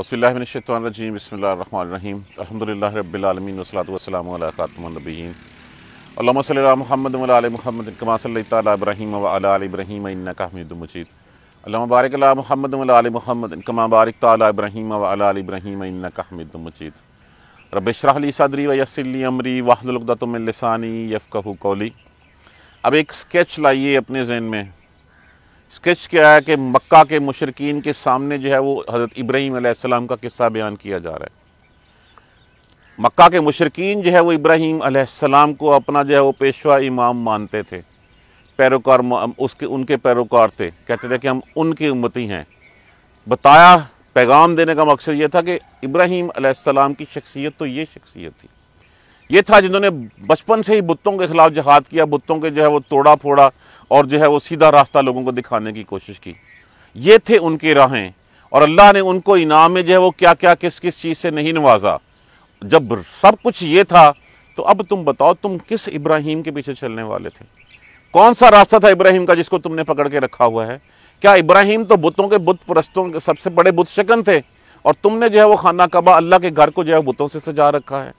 औसबिल्लाशतवानरजीम बसमीम अलहमदिल्ला रबालमीन वसलातम खातमनबीन अल्लाम महमद महमद कमा सल तब्राहीम वब्राहीम महमद महमद कमा बारक तब्राहीम वब्राहीम इनकामदमजीद रबशरली सदरी वसली अमरी वाहदलदातमलसानी यफ़ कहू कौली अब एक स्केच लाइए अपने जहन में स्केच किया है कि मक्का के मशरकिन के सामने जो है वो हज़रत इब्राहीम आसमाम का किस्सा बयान किया जा रहा है मक्का के मशरकिन जो है वो इब्राहीम आसमाम को अपना जो है वो पेशवा इमाम मानते थे पैरोकार उसके उनके पैरोकार थे कहते थे कि हम उनकी उम्मती हैं बताया पैगाम देने का मकसद ये था कि इब्राहीम आसमाम की शख्सियत तो ये शख्सियत थी ये था जिन्होंने बचपन से ही बुतों के खिलाफ जहाद किया बुतों के जो है वो तोड़ा फोड़ा और जो है वो सीधा रास्ता लोगों को दिखाने की कोशिश की ये थे उनके राहें और अल्लाह ने उनको इनाम में जो है वो क्या क्या किस किस चीज़ से नहीं नवाजा जब सब कुछ ये था तो अब तुम बताओ तुम किस इब्राहिम के पीछे चलने वाले थे कौन सा रास्ता था इब्राहिम का जिसको तुमने पकड़ के रखा हुआ है क्या इब्राहिम तो बुतों के बुत परस्तों के सबसे बड़े बुत शकन थे और तुमने जो है वो खाना कबा अल्लाह के घर को जो है बुतों से सजा रखा है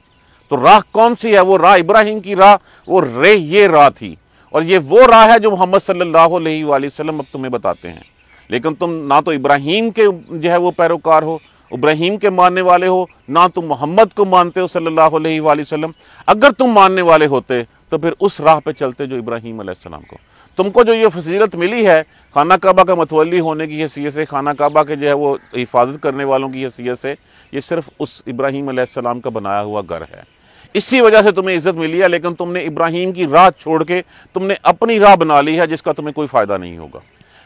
तो राह कौन सी है वो राह इब्राहिम की राह वो रे ये राह थी और ये वो राह है जो मोहम्मद सल्लल्लाहु अलैहि वसल्लम अब तुम्हें बताते हैं लेकिन तुम ना तो इब्राहिम के जो है वो पैरोकार हो इब्राहिम के मानने वाले हो ना तुम मोहम्मद को मानते हो सल्लल्लाहु अलैहि वसल्लम अगर तुम मानने वाले होते तो फिर उस राह पर चलते जो इब्राहिम अलैहिस्सलाम को तुमको जो ये फजीलत मिली है खाना काबा का मतवली होने की हैसियत से खाना काबा के जो है वो हिफाजत करने वालों की हैसियत से ये सिर्फ उस इब्राहिम अलैहिस्सलाम का बनाया हुआ घर है इसी वजह से तुम्हें इज्जत मिली है लेकिन तुमने इब्राहिम की राह छोड़ के तुमने अपनी राह बना ली है जिसका तुम्हें कोई फ़ायदा नहीं होगा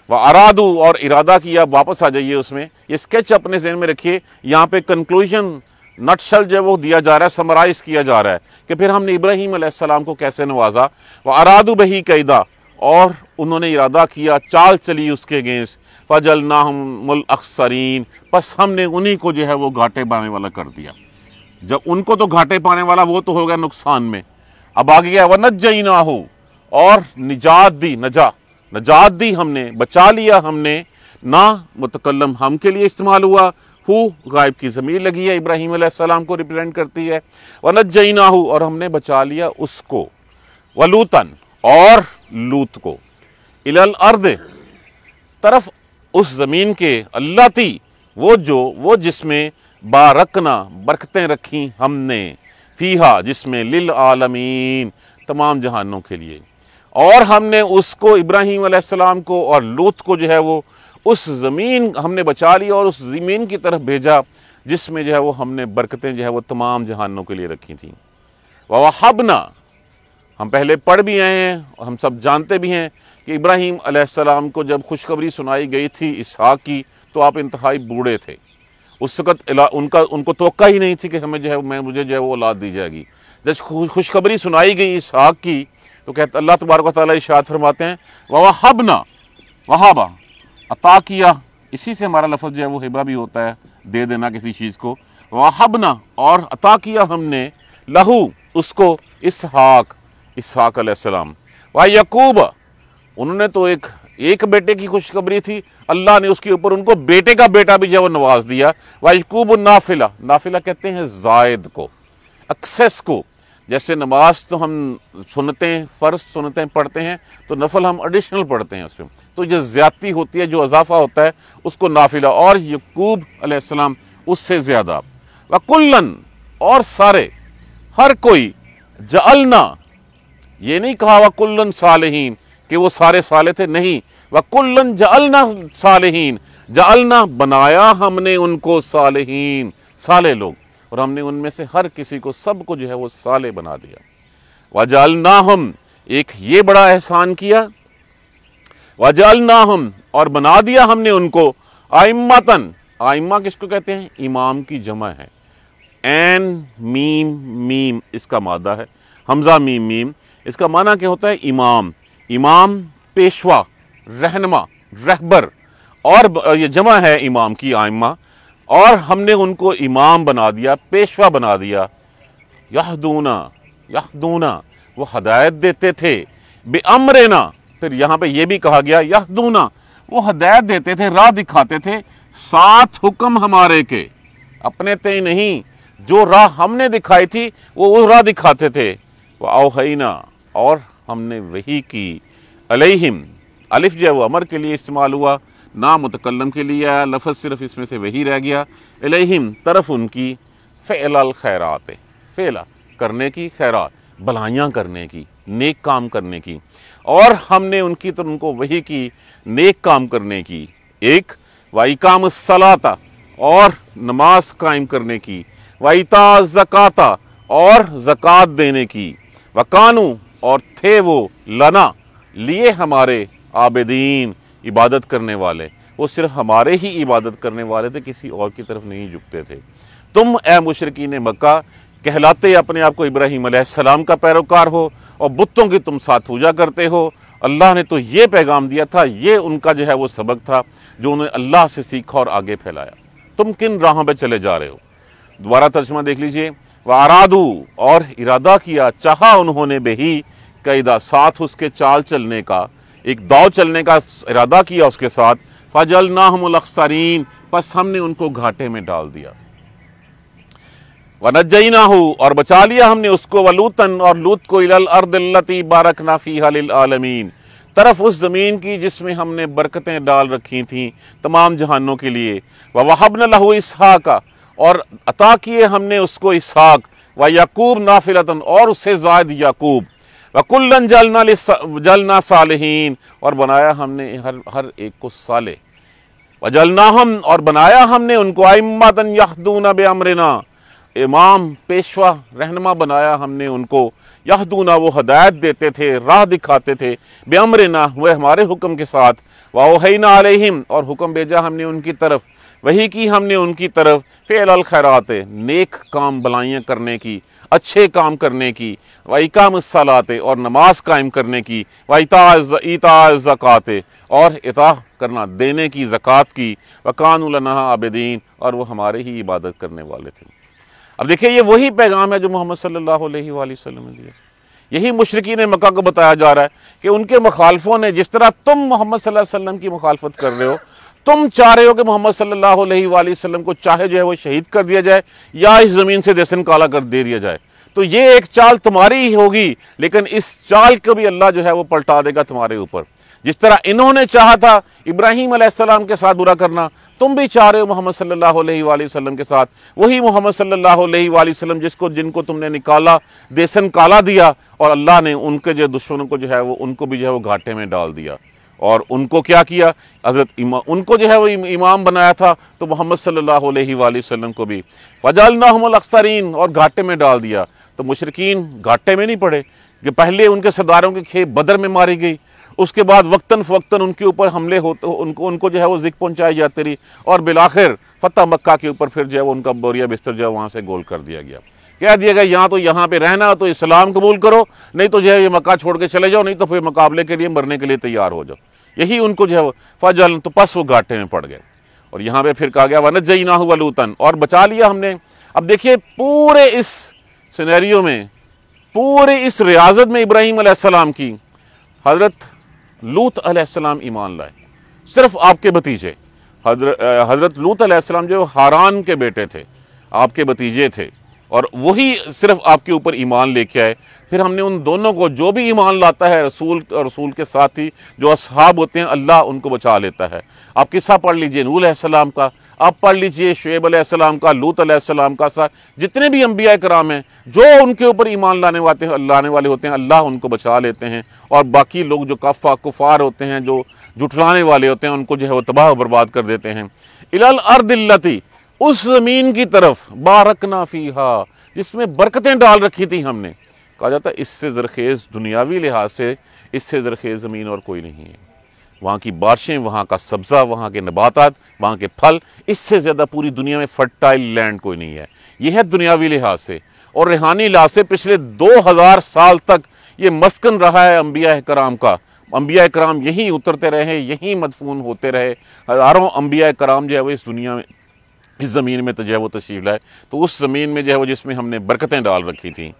वह अरादू और इरादा किया वापस आ जाइए उसमें ये स्केच अपने जहन में रखिए यहाँ पे कंक्लूजन नटशल जो वो दिया जा रहा है समराइज़ किया जा रहा है कि फिर हमने इब्राहिम आसमाम को कैसे नवाजा वह अरादू बही कैदा और उन्होंने इरादा किया चाल चली उसके अगेंस्ट फजल नाहमुल अक्सरीन बस हमने उन्हीं को जो है वो घाटे बाने वाला कर दिया जब उनको तो घाटे पाने वाला वो तो हो गया नुकसान में अब आगे गया वह नजई ना हो और निजात दी नजा नजात दी हमने बचा लिया हमने ना मुतकलम हम के लिए इस्तेमाल हुआ हु गायब की ज़मीर लगी है इब्राहिम सलाम को रिप्रेजेंट करती है वह जई ना हो और हमने बचा लिया उसको वलूतन और लूत को इलल अर्द तरफ उस ज़मीन के अल्लाती वो जो वो जिसमें बारकना बरकतें रखी हमने फ़ीहा जिसमें लिल आलमीन तमाम जहानों के लिए और हमने उसको इब्राहीम आसमाम को और लूत को जो है वो उस ज़मीन हमने बचा ली और उस ज़मीन की तरफ भेजा जिसमें जो है वो हमने बरकतें जो है वो तमाम जहानों के लिए रखी थी वबना हम पहले पढ़ भी आए हैं और हम सब जानते भी हैं कि इब्राहीम आसमाम को जब खुशखबरी सुनाई गई थी इसहाक की तो आप इंतहाई बूढ़े थे उस वक्त उनका उनको तोक़ा ही नहीं थी कि हमें जो है मैं मुझे जो है वो औलाद दी जाएगी जब खुशखबरी सुनाई गई इस हाक की तो कहते अल्लाह तबारक ताली इशात फरमाते हैं वह हबना वहाबा अता किया इसी से हमारा लफ्ज़ जो है वो हिबा भी होता है दे देना किसी चीज़ को ना और अता किया हमने लहू उसको हाक इस हाक वाह यकूब उन्होंने तो एक एक बेटे की खुशखबरी थी अल्लाह ने उसके ऊपर उनको बेटे का बेटा भी जो नवाज दिया वाइकूब नाफिला नाफिला कहते हैं जायद को एक्सेस को जैसे नमाज तो हम सुनते हैं फ़र्ज सुनते हैं पढ़ते हैं तो नफल हम एडिशनल पढ़ते हैं उसमें तो ये ज़्यादती होती है जो इजाफ़ा होता है उसको नाफिला और यकूब अलैहिस्सलाम उससे ज़्यादा वकुल्लन और सारे हर कोई जलना ये नहीं कहा वकुल्लन सालहीन कि वो सारे साले थे नहीं वह कुल्लन जलना सालहीन जलना बनाया हमने उनको सालहीन साले लोग और हमने उनमें से हर किसी को सब को जो है वो साले बना दिया वह ना हम एक ये बड़ा एहसान किया वह ना हम और बना दिया हमने उनको आइमतन आइमा किसको कहते हैं इमाम की जमा है एन मीम मीम इसका मादा है हमजा मीम मीम इसका माना क्या होता है इमाम इमाम पेशवा रहनमा रहबर और ये जमा है इमाम की आयमा और हमने उनको इमाम बना दिया पेशवा बना दिया यह दूना यह दूना वो हदायत देते थे अमरेना फिर यहाँ पे ये भी कहा गया यह दूना वो हदायत देते थे राह दिखाते थे सात हुक्म हमारे के अपने ते ही नहीं जो राह हमने दिखाई थी वो वो राह दिखाते थे वह अवहना और हमने वही की अलहिम अलिफ जो है वो अमर के लिए इस्तेमाल हुआ ना मुतकलम के लिए आया लफज सिर्फ इसमें से वही रह गया अलहिम तरफ उनकी फ़ैल खैरात फ़ैला करने की खैरात भलाइयाँ करने की नेक काम करने की और हमने उनकी तो उनको वही की नेक काम करने की एक वाई काम सलाता और नमाज कायम करने की वाईता ज़काता और ज़क़़त देने की वकानू और थे वो लना लिए हमारे आबदीन इबादत करने वाले वो सिर्फ हमारे ही इबादत करने वाले थे किसी और की तरफ नहीं झुकते थे तुम ए मुशरकिन मक्का कहलाते अपने आप को इब्राहिम सलाम का पैरोकार हो और बुतों की तुम साथ पूजा करते हो अल्लाह ने तो ये पैगाम दिया था ये उनका जो है वो सबक था जो उन्होंने अल्लाह से सीखा और आगे फैलाया तुम किन राहों पर चले जा रहे हो दोबारा तर्जमा देख लीजिए व और इरादा किया चाहा उन्होंने बेही कैदा साथ उसके चाल चलने का एक दाव चलने का इरादा किया उसके साथ फजल ना नाहमलक्सरीन बस हमने उनको घाटे में डाल दिया वनजई ना हो और बचा लिया हमने उसको वलूतन और लूत को अर्दलती बारक नाफ़ी आलमीन तरफ उस ज़मीन की जिसमें हमने बरकतें डाल रखी थीं तमाम जहानों के लिए व लहू इसहा का और अता किए हमने उसको इसहाक व याकूब नाफिलतन और उससे जायद याकूब वकुल्लन जलना जलना सालहीन और बनाया हमने हर हर एक को साले व जलना हम और बनाया हमने उनको आइमतन यहदूना बे अमरना इमाम पेशवा रहनमा बनाया हमने उनको यहदूना वो हदायत देते थे राह दिखाते थे बेअमरना वह हमारे हुक्म के साथ वाहना अलहिम और हुक्म भेजा हमने उनकी तरफ़ वही की हमने उनकी तरफ फ़ेल खैरात नेक काम भलाइयाँ करने की अच्छे काम करने की वाईकाम सलाते और नमाज कायम करने की वाईता ज़क़ात और इता करना देने की ज़क़़त की वकानहा आबदीन और वह हमारे ही इबादत करने वाले थे अब देखिए ये वही पैगाम है जो मोहम्मद सल्लल्लाहु अलैहि वसल्लम ने दिया यही ने मक्का को बताया जा रहा है कि उनके मुखालफों ने जिस तरह तुम मोहम्मद वसल्लम की मुखालफत कर रहे हो तुम चाह रहे हो कि मोहम्मद सल्लल्लाहु अलैहि वसल्लम को चाहे जो है वो शहीद कर दिया जाए या इस ज़मीन से दसन काला कर दे दिया जाए तो ये एक चाल तुम्हारी ही होगी लेकिन इस चाल को भी अल्लाह जो है वो पलटा देगा तुम्हारे ऊपर जिस तरह इन्होंने चाहा था इब्राहिम अलैहिस्सलाम के साथ बुरा करना तुम भी चाह रहे हो मोहम्मद सल्लल्लाहु अलैहि वसल्लम के साथ वही मोहम्मद सल्लल्लाहु अलैहि वसल्लम जिसको जिनको तुमने निकाला देसन काला दिया और अल्लाह ने उनके जो दुश्मनों को जो है वो उनको भी जो है वो घाटे में डाल दिया और उनको क्या किया हज़रत इमाम उनको जो है वो इम, इमाम बनाया था तो मोहम्मद सल्लल्लाहु अलैहि वसल्लम को भी फजाल नाहमल अक्सरीन और घाटे में डाल दिया तो मुशरकिन घाटे में नहीं पड़े कि पहले उनके सरदारों की खेप बदर में मारी गई उसके बाद वक्ता फ़वक्ता उनके ऊपर हमले होते उनको उनको जो है वो जिक पहुँचाई जाती रही और बिलाखिर फ़तह मक्का के ऊपर फिर जो है वो उनका बोरिया बिस्तर जो है वहाँ से गोल कर दिया गया कह दिया गया यहाँ तो यहाँ पे रहना तो इस्लाम कबूल करो नहीं तो जो है ये मक्का छोड़ के चले जाओ नहीं तो फिर मुकाबले के लिए मरने के लिए तैयार हो जाओ यही उनको जो है वो फजल तो पस वो घाटे में पड़ गए और यहाँ पे फिर कहा गया वन जई ना हुआ लूतन और बचा लिया हमने अब देखिए पूरे इस सिनेरियो में पूरे इस रियाजत में इब्राहिम आसमाम की हज़रत लूत आसमाम ईमान लाए सिर्फ आपके भतीजे हजरत लूत आसमाम जो हारान के बेटे थे आपके भतीजे थे और वही सिर्फ आपके ऊपर ईमान लेके आए फिर हमने उन दोनों को जो भी ईमान लाता है रसूल और रसूल के साथ ही जो असहाब होते हैं अल्लाह उनको बचा लेता है आप किस्सा पढ़ लीजिए नूल सलाम का आप पढ़ लीजिए शुएब अलैहिस्सलाम का लूत अलैहिस्सलाम का सा जितने भी अम्बिया कराम हैं जो उनके ऊपर ईमान लाने वाले लाने वाले होते हैं अल्लाह उनको बचा लेते हैं और बाकी लोग जो कफ़ा कुफार होते हैं जो जुटलाने वाले होते हैं उनको जो है वो तबाह बर्बाद कर देते हैं इलाल अर्दिल्लती उस ज़मीन की तरफ बारक फीहा जिसमें बरकतें डाल रखी थी हमने कहा जाता है इससे ज़रखेज़ दुनियावी लिहाज से इससे ज़रखेज़ ज़मीन और कोई नहीं है वहाँ की बारिशें वहाँ का सब्ज़ा वहाँ के नबातात वहाँ के फल इससे ज़्यादा पूरी दुनिया में फर्टाइल लैंड कोई नहीं है यह है दुनियावी लिहाज से और रेहानी लिहाज से पिछले दो हज़ार साल तक ये मस्कन रहा है अम्बिया कराम का अम्बिया कराम यहीं उतरते रहे यहीं मदफून होते रहे हज़ारों अम्बिया कराम जो है वो इस दुनिया में इस ज़मीन में तो जो है वो तशीफ लाए तो उस ज़मीन में जो है वो जिसमें हमने बरकतें डाल रखी थी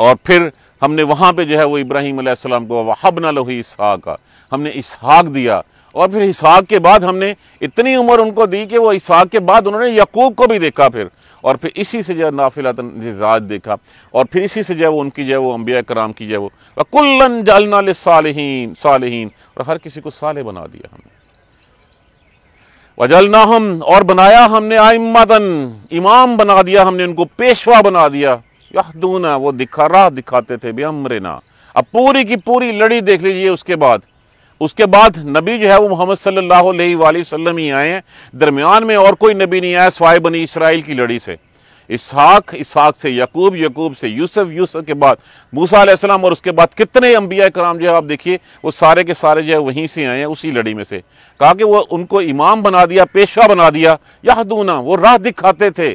और फिर हमने वहाँ पे जो है वो इब्राहिम आसमाम को हब ना लोही इसहाक का हमने इसहाक दिया और फिर इसहाक के बाद हमने इतनी उम्र उनको दी कि वो इसहाक के बाद उन्होंने यकूब को भी देखा फिर और फिर इसी से जो है नाफिलात देखा और फिर इसी से जो है वो उनकी जो है वो अम्बिया कराम की जो है वो कुल्लन जालना साल साल और हर किसी को साले बना दिया हमने वजलना हम और बनाया हमने आइमतन इमाम बना दिया हमने उनको पेशवा बना दिया यहदूना वो दिखा राह दिखाते थे ना अब पूरी की पूरी लड़ी देख लीजिए उसके बाद उसके बाद नबी जो है वो मोहम्मद सल्लल्लाहु अलैहि वसल्लम ही आए हैं दरमियान में और कोई नबी नहीं आया स्वाय बनी इसराइल की लड़ी से इसहाक इसहाक से यकूब यकूब से यूसुफ यूसुफ के बाद मूसा अलैहिस्सलाम और उसके बाद कितने अम्बिया कराम जो है आप देखिए वो सारे के सारे जो है वहीं से आए हैं उसी लड़ी में से कहा कि वो उनको इमाम बना दिया पेशा बना दिया यहदूना वो राह दिखाते थे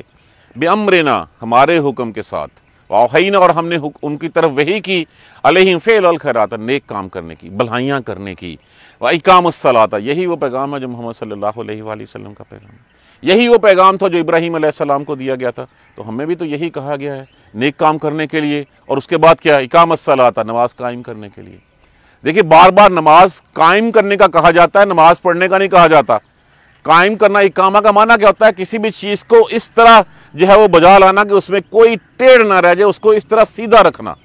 बेअमरना हमारे हुक्म के साथ वाहन और हमने उनकी तरफ वही की अलहिम फ़ेल अल खैरात नेक काम करने की भलाइयाँ करने की वाइकाम सलाता यही वो पैगाम है जो मोहम्मद सल्लल्लाहु अलैहि वसल्लम का पैगाम है यही वो पैगाम था जो इब्राहिम आसमाम को दिया गया था तो हमें भी तो यही कहा गया है नेक काम करने के लिए और उसके बाद क्या इकाम सलाता नमाज़ कायम करने के लिए देखिए बार बार नमाज कायम करने का कहा जाता है नमाज पढ़ने का नहीं कहा जाता कायम करना इकामा का माना क्या होता है किसी भी चीज़ को इस तरह जो है वो बजा लाना कि उसमें कोई टेढ़ ना रह जाए उसको इस तरह सीधा रखना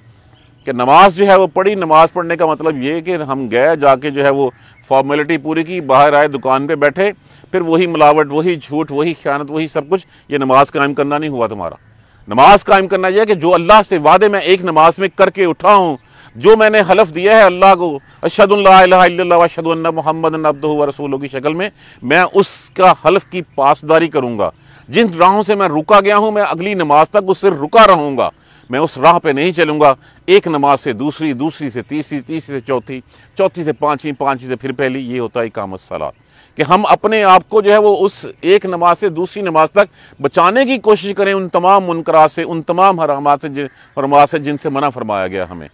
कि नमाज जो है वो पढ़ी नमाज पढ़ने का मतलब ये कि हम गए जाके जो है वो फॉर्मेलिटी पूरी की बाहर आए दुकान पे बैठे फिर वही मिलावट वही झूठ वही ख्यानत वही सब कुछ ये नमाज कायम करना नहीं हुआ तुम्हारा नमाज कायम करना यह कि जो अल्लाह से वादे मैं एक नमाज में करके उठा हूँ जो मैंने हलफ दिया है अल्लाह को अशदुल्लाशद मोहम्मद रसूलों की शक्ल में मैं उसका हलफ की पासदारी करूँगा जिन राहों से मैं रुका गया हूँ मैं अगली नमाज तक उससे रुका रहूँगा मैं उस राह पे नहीं चलूँगा एक नमाज से दूसरी दूसरी से तीसरी तीसरी से चौथी चौथी से पाँचवीं पाँचवीं से फिर पहली ये होता है इकामत सलात कि हम अपने आप को जो है वो उस एक नमाज से दूसरी नमाज तक बचाने की कोशिश करें उन तमाम मुनकरा से उन तमाम हराम से फरमात से जिनसे मना फरमाया गया हमें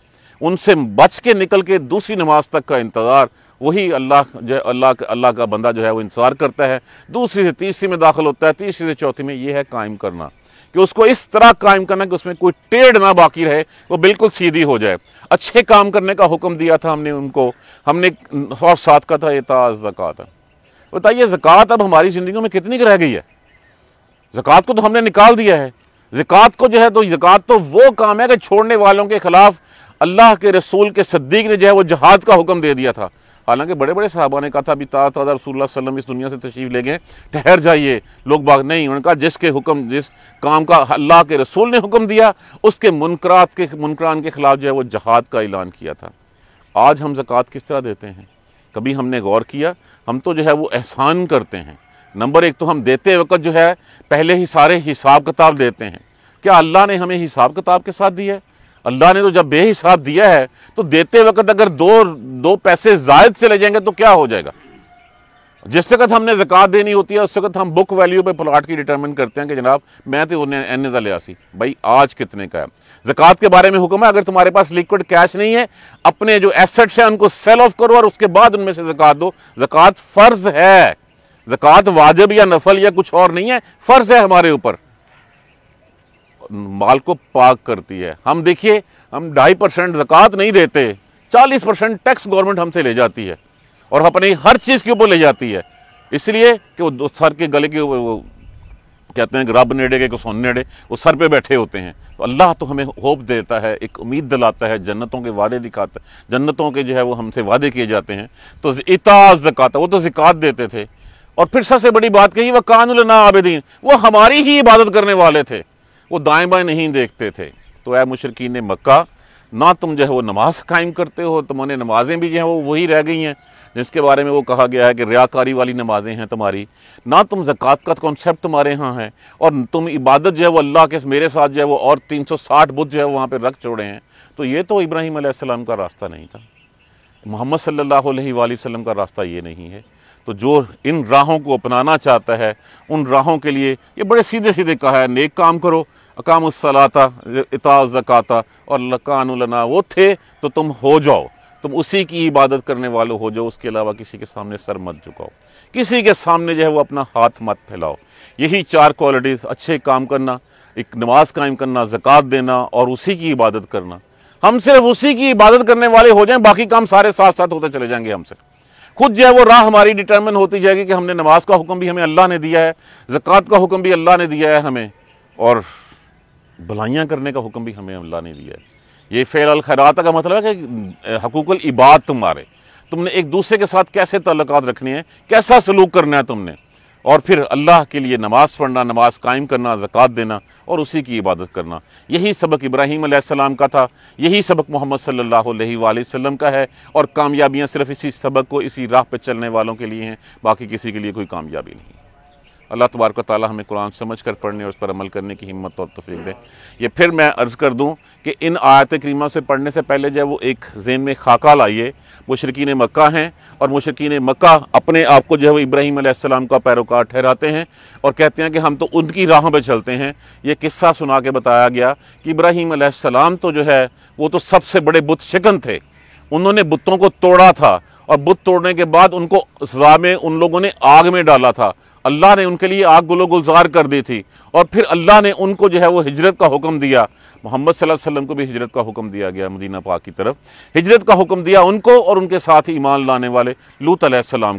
उनसे बच के निकल के दूसरी नमाज तक का इंतज़ार वही अल्लाह जो है अल्लाह अल्लाह का बंदा जो है वो इंतज़ार करता है दूसरी से तीसरी में दाखिल होता है तीसरी से चौथी में ये है कायम करना कि उसको इस तरह कायम करना कि उसमें कोई टेढ़ ना बाकी रहे वो बिल्कुल सीधी हो जाए अच्छे काम करने का हुक्म दिया था हमने उनको हमने और साथ का था था जक़ात बताइए ज़क़़त अब हमारी ज़िंदगी में कितनी रह गई है ज़क़़त को तो हमने निकाल दिया है ज़क़़त को जो है तो ज़क़़त तो वो काम है कि छोड़ने वालों के ख़िलाफ़ अल्लाह के रसूल के सद्दीक ने जो है वो जहाद का हुक्म दे दिया था हालांकि बड़े बड़े साहबा ने कहा था अभी तात रसूल वसलम इस दुनिया से तशरीफ़ ले गए ठहर जाइए लोग बाग नहीं उन्होंने कहा जिसके हुक्म जिस काम का अल्लाह के रसूल ने हुक्म दिया उसके मुनकरात के मुनकरान के ख़िलाफ़ जो है वो जहाद का ऐलान किया था आज हम जक़ात किस तरह देते हैं कभी हमने गौर किया हम तो जो है वो एहसान करते हैं नंबर एक तो हम देते वक्त जो है पहले ही सारे हिसाब किताब देते हैं क्या अल्लाह ने हमें हिसाब किताब के साथ दिया है अल्लाह ने तो जब बेहिसाब दिया है तो देते वक्त अगर दो दो पैसे जायद से ले जाएंगे तो क्या हो जाएगा जिस वक्त हमने जक़ात देनी होती है उस वक्त हम बुक वैल्यू पे प्लाट की डिटरमिन करते हैं कि जनाब मैं तो उन्हें एन का लिया सी भाई आज कितने का है जक़ात के बारे में हुक्म है अगर तुम्हारे पास लिक्विड कैश नहीं है अपने जो एसेट्स हैं उनको सेल ऑफ करो और उसके बाद उनमें से जक़ात दो जक़ात फ़र्ज़ है जक़ात वाजब या नफल या कुछ और नहीं है फ़र्ज़ है हमारे ऊपर माल को पाक करती है हम देखिए हम ढाई परसेंट जक़ात नहीं देते चालीस परसेंट टैक्स गवर्नमेंट हमसे ले जाती है और अपने हर चीज़ के ऊपर ले जाती है इसलिए कि वो सर के गले के वो कहते हैं रब नेड़े के सोन नेड़े वो सर पे बैठे होते हैं तो अल्लाह तो हमें होप देता है एक उम्मीद दिलाता है जन्नतों के वादे दिखाता है जन्नतों के जो है वो हमसे वादे किए जाते हैं तो इताज जक़ात वो तो जिकात देते थे और फिर सबसे बड़ी बात कही वह ना आबदीन वो हमारी ही इबादत करने वाले थे वो दाएं बाएं नहीं देखते थे तो ए मुशरकिन मक्का ना तुम जो है वो नमाज कायम करते हो तुम्हारे नमाजें भी जो हैं वो वही रह गई हैं जिसके बारे में वो कहा गया है कि रियाकारी वाली नमाजें हैं तुम्हारी ना तुम जक़ात का कॉन्सेप्ट तुम्हारे यहाँ है और तुम इबादत जो है वो अल्लाह के मेरे साथ जो है वो और तीन सौ साठ बुद्ध जो है वहाँ पर रख छोड़े हैं तो ये तो इब्राहिम आसमाम का रास्ता नहीं था मोहम्मद सल्ला वसम का रास्ता ये नहीं है तो जो इन राहों को अपनाना चाहता है उन राहों के लिए ये बड़े सीधे सीधे कहा है नेक काम करो अकामसलाता इता जकता और लकानलना वो थे तो तुम हो जाओ तुम उसी की इबादत करने वालों हो जाओ उसके अलावा किसी के सामने सर मत झुकाओ किसी के सामने जो है वो अपना हाथ मत फैलाओ यही चार क्वालिटीज़ अच्छे काम करना एक नमाज कायम करना ज़क़़त देना और उसी की इबादत करना हम सिर्फ उसी की इबादत करने वाले हो जाएं बाकी काम सारे साथ साथ होते चले जाएंगे हमसे खुद जो है वो राह हमारी डिटर्मिन होती जाएगी कि हमने नमाज का हुक्म भी हमें अल्लाह ने दिया है ज़क़़त का हुक्म भी अल्लाह ने दिया है हमें और भलाइयाँ करने का हुक्म भी हमें अल्लाह ने दिया है ये फ़ैल खैरात का मतलब है कि हकूकल इबाद तुम्हारे तुमने एक दूसरे के साथ कैसे तल्लक रखने हैं कैसा सलूक करना है तुमने और फिर अल्लाह के लिए नमाज़ पढ़ना नमाज कायम करना ज़क़़त देना और उसी की इबादत करना यही सबक इब्राहीम आसमाम का था यही सबक मोहम्मद सल्लल्लाहु अलैहि वसल्लम का है और कामयाबियाँ सिर्फ़ इसी सबक को इसी राह पर चलने वालों के लिए हैं बाकी किसी के लिए कोई कामयाबी नहीं अल्लाह तबारक ताली हमें कुरान समझ कर पढ़ने और उस पर अमल करने की हिम्मत और तफी दें ये फिर मैं अर्ज़ कर दूँ कि इन आयत करीमा से पढ़ने से पहले जब वो एक जेन में खाका लाइए मशरकिन मक्का हैं और मशरकिन मक्का अपने आप को जो है वो इब्राहिम आसमाम का पैरोकार ठहराते हैं और कहते हैं कि हम तो उनकी राह पर चलते हैं ये किस्सा सुना के बताया गया कि इब्राहिम आसमाम तो जो है वो तो सबसे बड़े बुत शिकन थे उन्होंने बुतों को तोड़ा था और बुत तोड़ने के बाद उनको सजा में उन लोगों ने आग में डाला था अल्लाह ने उनके लिए आग गुलो गुलजार कर दी थी और फिर अल्लाह ने उनको जो है वो हिजरत का हुक्म दिया मोहम्मद सल्लल्लाहु अलैहि वसल्लम को भी हिजरत का हुक्म दिया गया मदीना पाक की तरफ हिजरत का हुक्म दिया उनको और उनके साथ ईमान लाने वाले लूत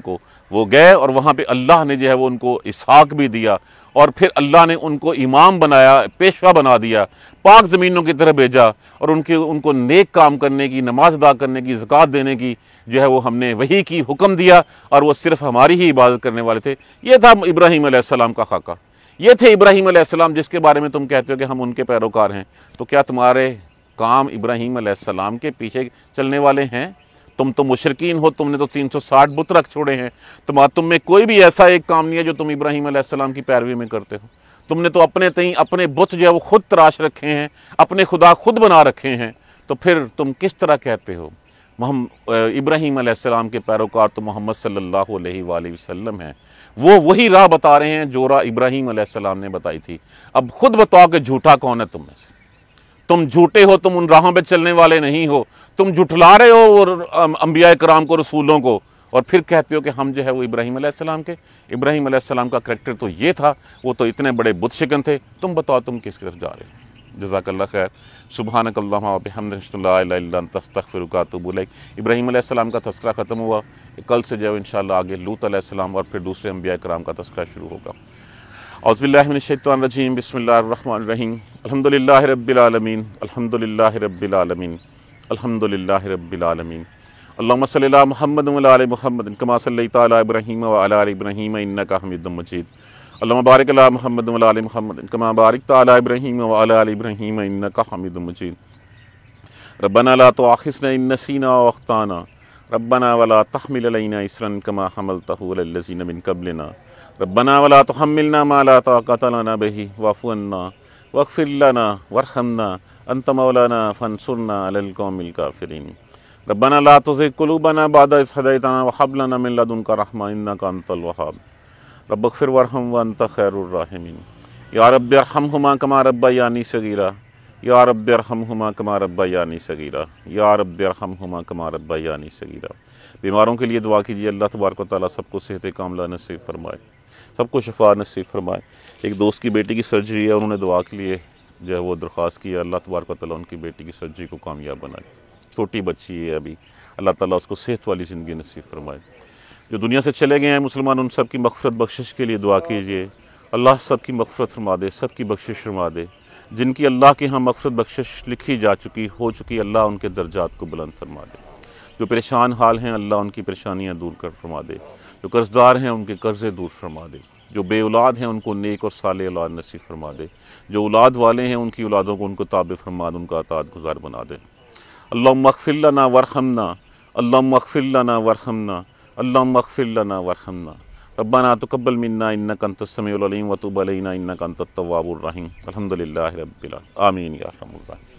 को वो गए और वहाँ पर अल्लाह ने जो है वो उनको इसहाक भी दिया और फिर अल्लाह ने उनको इमाम बनाया पेशवा बना दिया पाक ज़मीनों की तरह भेजा और उनके उनको नेक काम करने की नमाज अदा करने की ज़क़़त देने की जो है वो हमने वही की हुक्म दिया और वो सिर्फ़ हमारी ही इबादत करने वाले थे ये था इब्राहिम आसमाम का खाका ये थे इब्राहिम आसमाम जिसके बारे में तुम कहते हो कि हम उनके पैरोकार हैं तो क्या तुम्हारे काम इब्राहिम आसमाम के पीछे चलने वाले हैं तुम तो मुशरकिन हो तुमने तो 360 बुत रख छोड़े हैं तुम तुम में कोई भी ऐसा एक काम नहीं है जो तुम इब्राहिम आसमाम की पैरवी में करते हो तुमने तो अपने तई अपने बुत जो है वो खुद तराश रखे हैं अपने खुदा खुद बना रखे हैं तो फिर तुम किस तरह कहते हो महम इब्राहिम आसमाम के पैरोकार तो मोहम्मद सल्लल्लाहु अलैहि वसल्लम हैं वो वही राह बता रहे हैं जो राह इब्राहिम आसमाम ने बताई थी अब खुद बताओ कि झूठा कौन है तुम में से तुम झूठे हो तुम उन राहों पर चलने वाले नहीं हो तुम जुटला रहे हो और अम्बिया कराम को रसूलों को और फिर कहते हो कि हम जो है वो इब्राहिम आसमाम के इब्राहिम आसमाम का करेक्टर तो ये था वो तो इतने बड़े बुत शिकन थे तुम बताओ तुम किस तरफ जा रहे हो जजाकल्ला खैर सुबहानकल्लाबहमदिनतफ़िरकातबुल इब्राहिम आसमाम का तस्करा ख़त्म हुआ कल से जो है आगे लूत आसमाम और फिर दूसरे अम्बिया कराम का तस्करा शुरू होगा अज़बिल्लाशतवानरजीम बसमीम अलहमदिल्ला रबीआलमीन अलहमदिल्ला रबीआलमीन अलहमदिल्ला रबालमीन अल्लाम सल महमद महमद कमा सल तब्राहीम इनका हमिद मजीद अल्लाम महमद महमद कमा बारक तब्राहीम वब्राहीम इनका हमिद मजीद रबना ला तो आखिसन इन नसीना वख्ताना रबना वला तहमिलना इसरन कमा हमल तहलजीन बिन कबलना रबना वला तो हमिलना माला ताकतलाना बही वफुन्ना वक्फ़िल्लाना वरहमना अनत मौलाना फ़नसुरना अलकौमिल काफ़रीन रब्बना ला तुज़िकुलूबना बाद इस हदायतना वहबलना मिन लदुनका रहमा इन्नका अंतल वहाब रब्बगफिर वरहम व अंत खैरुर्राहिमीन या रब्बि अरहमहुमा कमा रब्बयानी सगीरा या रब्बि अरहमहुमा कमा रब्बयानी सगीरा या रब्बि अरहमहुमा कमा रब्बयानी सगीरा बीमारों के लिए दुआ कीजिए अल्लाह तबारक ताली सबको सेहत कामला नसीब फरमाए सबको शफा नसीब फरमाए एक दोस्त की बेटी की सर्जरी है उन्होंने दुआ के लिए जो है वो दरख्वास्त की अल्लाह तबारक ताली उनकी बेटी की सर्जरी को कामयाब बनाए छोटी बच्ची है अभी अल्लाह ताला उसको सेहत वाली ज़िंदगी नसीब फरमाए जो दुनिया से चले गए हैं मुसलमान उन सब की मफ़रत बख्शिश के लिए दुआ कीजिए अल्लाह सब की मफ़रत फरमा दे सब की बख्शिश फरमा दे जिनकी अल्लाह के यहाँ मफ़रत बख्शिश लिखी जा चुकी हो चुकी अल्लाह उनके दर्जात को बुलंद फरमा दे जो परेशान हाल हैं अल्लाह उनकी परेशानियाँ दूर कर फरमा दे जो कर्जदार हैं उनके कर्ज़े दूर फरमा दे जो बे औलाद हैं उनको नेक और साल औलाद नसीब फरमा दे जो औलाद वाले हैं उनकी औलादों को उनको ताब फरमा दे उनका अताद गुजार बना दे अल्लाह मकफ़िल्ला वरहमना अल्लाह मकफ़िल्ला वरहमना अल्लाह मकफ़िल्ला वरहमना रब्बाना कब्बल मन्ना इन्ना कंतसमीम वतुबलना इन्ना कंतवाबुलरहीम अलहमदिल्ला रबीला आमीन यारहमल